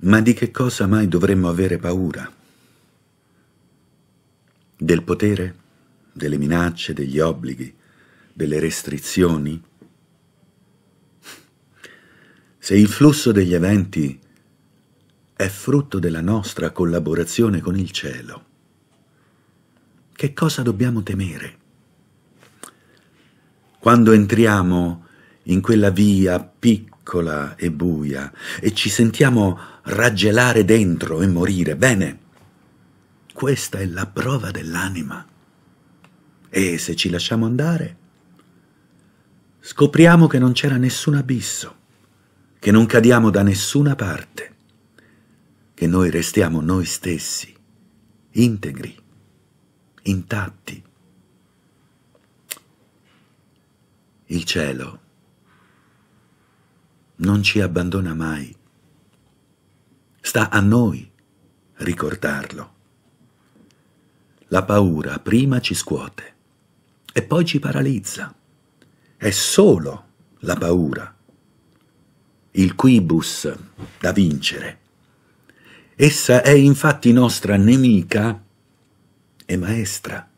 Ma di che cosa mai dovremmo avere paura? Del potere? Delle minacce, degli obblighi, delle restrizioni? Se il flusso degli eventi è frutto della nostra collaborazione con il cielo, che cosa dobbiamo temere? Quando entriamo in quella via piccola e buia e ci sentiamo raggelare dentro e morire. Bene, questa è la prova dell'anima. E se ci lasciamo andare, scopriamo che non c'era nessun abisso, che non cadiamo da nessuna parte, che noi restiamo noi stessi, integri, intatti. Il cielo non ci abbandona mai Sta a noi ricordarlo. La paura prima ci scuote e poi ci paralizza. È solo la paura, il quibus da vincere. Essa è infatti nostra nemica e maestra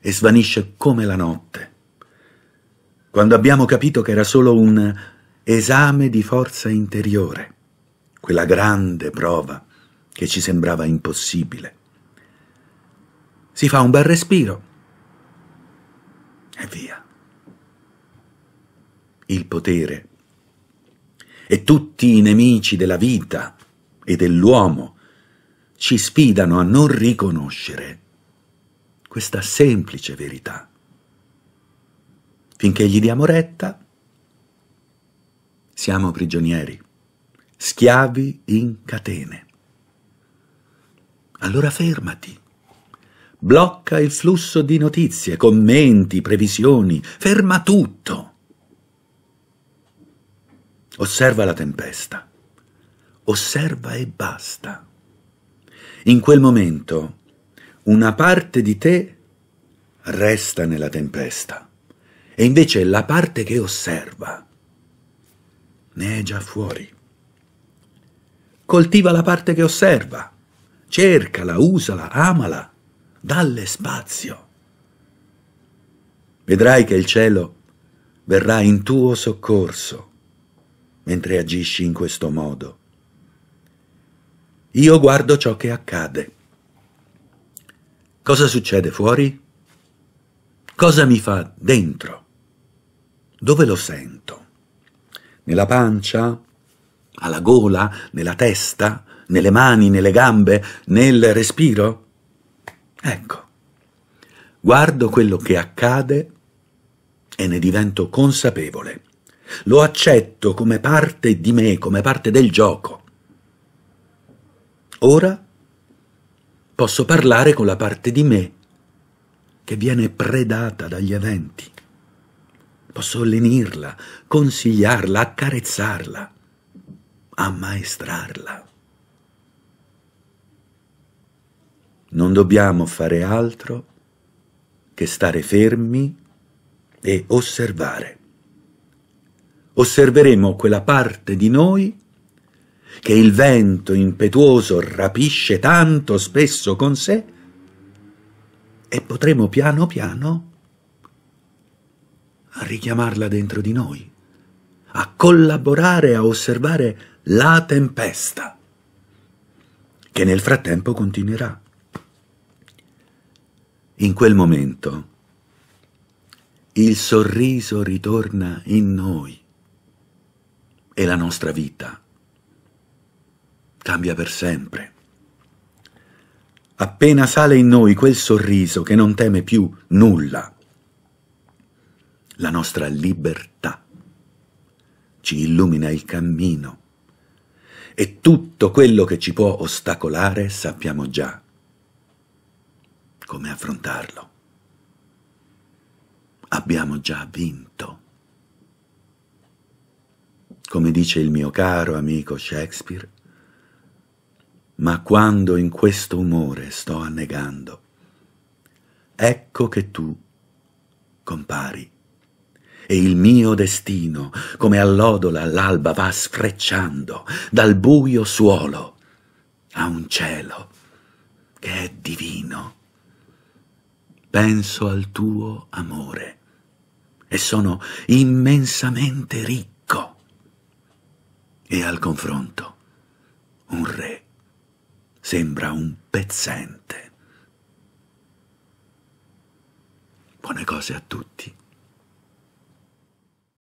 e svanisce come la notte, quando abbiamo capito che era solo un esame di forza interiore quella grande prova che ci sembrava impossibile. Si fa un bel respiro e via. Il potere e tutti i nemici della vita e dell'uomo ci sfidano a non riconoscere questa semplice verità. Finché gli diamo retta, siamo prigionieri schiavi in catene. Allora fermati. Blocca il flusso di notizie, commenti, previsioni, ferma tutto. Osserva la tempesta. Osserva e basta. In quel momento una parte di te resta nella tempesta e invece la parte che osserva ne è già fuori coltiva la parte che osserva, cercala, usala, amala, dalle spazio. Vedrai che il cielo verrà in tuo soccorso mentre agisci in questo modo. Io guardo ciò che accade. Cosa succede fuori? Cosa mi fa dentro? Dove lo sento? Nella pancia? alla gola, nella testa, nelle mani, nelle gambe, nel respiro? Ecco, guardo quello che accade e ne divento consapevole. Lo accetto come parte di me, come parte del gioco. Ora posso parlare con la parte di me che viene predata dagli eventi. Posso lenirla, consigliarla, accarezzarla ammaestrarla. Non dobbiamo fare altro che stare fermi e osservare. Osserveremo quella parte di noi che il vento impetuoso rapisce tanto spesso con sé e potremo piano piano richiamarla dentro di noi collaborare a osservare la tempesta, che nel frattempo continuerà. In quel momento il sorriso ritorna in noi e la nostra vita cambia per sempre. Appena sale in noi quel sorriso che non teme più nulla, la nostra libertà ci illumina il cammino. E tutto quello che ci può ostacolare sappiamo già come affrontarlo. Abbiamo già vinto. Come dice il mio caro amico Shakespeare, ma quando in questo umore sto annegando, ecco che tu compari e il mio destino, come allodola all'alba va sfrecciando dal buio suolo a un cielo che è divino. Penso al tuo amore e sono immensamente ricco. E al confronto un re sembra un pezzente. Buone cose a tutti.